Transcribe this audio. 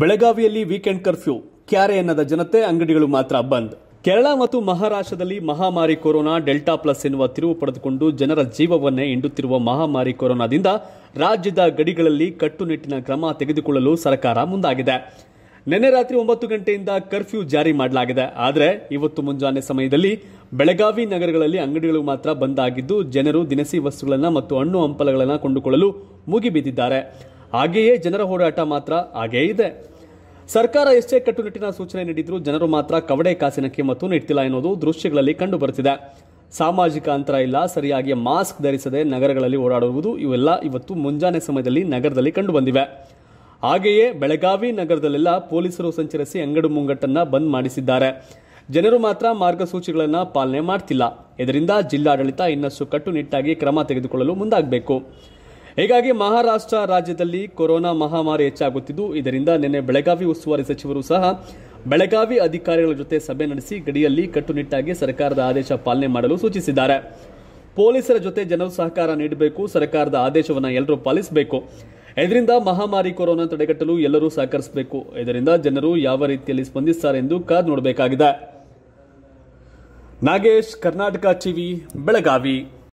ಬೆಳಗಾವಿಯಲ್ಲಿ weekend curfew ಕ್ಯಾರೆ ಎನ್ನದ ಜನತೆ ಅಂಗಡಿಗಳು ಮಾತ್ರ ಬಂದ್ ಕೇರಳ ಮತ್ತು ಮಹಾರಾಷ್ಟ್ರದಲ್ಲಿ ಮಹಾಮಾರಿ ಕೊರೋನಾ ಡೆಲ್ಟಾ ಪ್ಲಸ್ ಎನ್ನುವ ತಿರುವು ಪಡೆದುಕೊಂಡು ಜನರ ಜೀವವನ್ನೇ ಎಂಡುತ್ತಿರುವ ಮಹಾಮಾರಿ ಕೊರೋನಾದಿಂದ ರಾಜ್ಯದ ಗಡಿಗಳಲ್ಲಿ ಕಟ್ಟುನಿಟ್ಟಿನ ಕ್ರಮ ತೆಗೆದುಕೊಳ್ಳಲು ಸರ್ಕಾರ ಮುಂದಾಗಿದೆ ನಿನ್ನೆ ರಾತ್ರಿ ಒಂಬತ್ತು ಗಂಟೆಯಿಂದ ಕರ್ಫ್ಯೂ ಜಾರಿ ಮಾಡಲಾಗಿದೆ ಆದರೆ ಇವತ್ತು ಮುಂಜಾನೆ ಸಮಯದಲ್ಲಿ ಬೆಳಗಾವಿ ನಗರಗಳಲ್ಲಿ ಅಂಗಡಿಗಳು ಮಾತ್ರ ಬಂದ್ ಆಗಿದ್ದು ಜನರು ದಿನಸಿ ವಸ್ತುಗಳನ್ನು ಮತ್ತು ಹಣ್ಣು ಹಂಪಲಗಳನ್ನು ಕೊಂಡುಕೊಳ್ಳಲು ಮುಗಿಬಿದ್ದಿದ್ದಾರೆ ಹಾಗೆಯೇ ಜನರ ಓಡಾಟ ಮಾತ್ರ ಹಾಗೇ ಇದೆ ಸರ್ಕಾರ ಎಷ್ಟೇ ಕಟ್ಟುನಿಟ್ಟಿನ ಸೂಚನೆ ನೀಡಿದ್ರೂ ಜನರು ಮಾತ್ರ ಕವಡೆ ಕಾಸಿನ ಕಿಮ್ಮತ್ತು ನೀಡ್ತಿಲ್ಲ ಎನ್ನುವುದು ದೃಶ್ಯಗಳಲ್ಲಿ ಕಂಡು ಸಾಮಾಜಿಕ ಅಂತರ ಇಲ್ಲ ಸರಿಯಾಗಿ ಮಾಸ್ಕ್ ಧರಿಸದೆ ನಗರಗಳಲ್ಲಿ ಓಡಾಡುವುದು ಇವೆಲ್ಲ ಇವತ್ತು ಮುಂಜಾನೆ ಸಮಯದಲ್ಲಿ ನಗರದಲ್ಲಿ ಕಂಡು ಬಂದಿವೆ ಹಾಗೆಯೇ ಬೆಳಗಾವಿ ನಗರದಲ್ಲೆಲ್ಲ ಪೊಲೀಸರು ಸಂಚರಿಸಿ ಅಂಗಡಿ ಮುಂಗಟ್ಟನ್ನು ಬಂದ್ ಮಾಡಿಸಿದ್ದಾರೆ ಜನರು ಮಾತ್ರ ಮಾರ್ಗಸೂಚಿಗಳನ್ನು ಪಾಲನೆ ಮಾಡ್ತಿಲ್ಲ ಇದರಿಂದ ಜಿಲ್ಲಾಡಳಿತ ಇನ್ನಷ್ಟು ಕಟ್ಟುನಿಟ್ಟಾಗಿ ಕ್ರಮ ತೆಗೆದುಕೊಳ್ಳಲು ಮುಂದಾಗಬೇಕು ಹೀಗಾಗಿ ಮಹಾರಾಷ್ಟ್ರ ರಾಜ್ಯದಲ್ಲಿ ಕೊರೋನಾ ಮಹಾಮಾರಿ ಹೆಚ್ಚಾಗುತ್ತಿದ್ದು ಇದರಿಂದ ನಿನ್ನೆ ಬೆಳಗಾವಿ ಉಸ್ತುವಾರಿ ಸಚಿವರು ಸಹ ಬೆಳಗಾವಿ ಅಧಿಕಾರಿಗಳ ಜೊತೆ ಸಭೆ ನಡೆಸಿ ಗಡಿಯಲ್ಲಿ ಕಟ್ಟುನಿಟ್ಟಾಗಿ ಸರ್ಕಾರದ ಆದೇಶ ಪಾಲನೆ ಮಾಡಲು ಸೂಚಿಸಿದ್ದಾರೆ ಪೊಲೀಸರ ಜೊತೆ ಜನರು ಸಹಕಾರ ನೀಡಬೇಕು ಸರ್ಕಾರದ ಆದೇಶವನ್ನು ಎಲ್ಲರೂ ಪಾಲಿಸಬೇಕು ಇದರಿಂದ ಮಹಾಮಾರಿ ಕೊರೋನಾ ತಡೆಗಟ್ಟಲು ಎಲ್ಲರೂ ಸಹಕರಿಸಬೇಕು ಇದರಿಂದ ಜನರು ಯಾವ ರೀತಿಯಲ್ಲಿ ಸ್ಪಂದಿಸುತ್ತಾರೆ ಎಂದು ಕಾದ್ ನೋಡಬೇಕಾಗಿದೆ ನಾಗೇಶ್ ಕರ್ನಾಟಕ ಟಿವಿ ಬೆಳಗಾವಿ